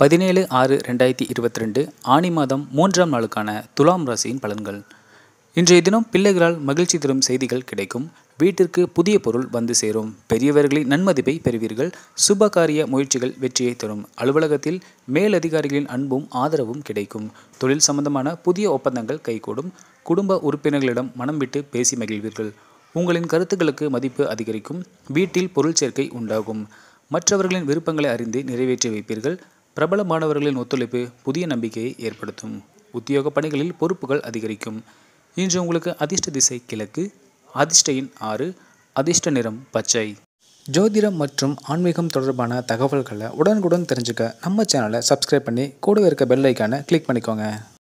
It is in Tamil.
பதினேழு ஆறு ரெண்டாயிரத்தி இருபத்தி ரெண்டு ஆணி மாதம் மூன்றாம் நாளுக்கான துலாம் ராசியின் பலன்கள் இன்றைய தினம் பிள்ளைகளால் மகிழ்ச்சி தரும் செய்திகள் கிடைக்கும் வீட்டிற்கு புதிய பொருள் வந்து சேரும் பெரியவர்களின் நன்மதிப்பை பெறுவீர்கள் சுபகாரிய முயற்சிகள் வெற்றியை தரும் அலுவலகத்தில் மேலதிகாரிகளின் அன்பும் ஆதரவும் கிடைக்கும் தொழில் சம்பந்தமான புதிய ஒப்பந்தங்கள் கைகூடும் குடும்ப உறுப்பினர்களிடம் மனம் விட்டு பேசி மகிழ்வீர்கள் உங்களின் கருத்துக்களுக்கு மதிப்பு அதிகரிக்கும் வீட்டில் பொருள் சேர்க்கை உண்டாகும் மற்றவர்களின் விருப்பங்களை அறிந்து நிறைவேற்றி வைப்பீர்கள் பிரபல மாணவர்களின் ஒத்துழைப்பு புதிய நம்பிக்கையை ஏற்படுத்தும் உத்தியோக பணிகளில் பொறுப்புகள் அதிகரிக்கும் இன்று உங்களுக்கு அதிர்ஷ்ட திசை கிழக்கு அதிர்ஷ்டையின் ஆறு அதிர்ஷ்ட நிறம் பச்சை ஜோதிடம் மற்றும் ஆன்மீகம் தொடர்பான தகவல்களை உடனுக்குடன் தெரிஞ்சுக்க நம்ம சேனலை சப்ஸ்கிரைப் பண்ணி கூடவே இருக்க பெல் ஐக்கானை கிளிக் பண்ணிக்கோங்க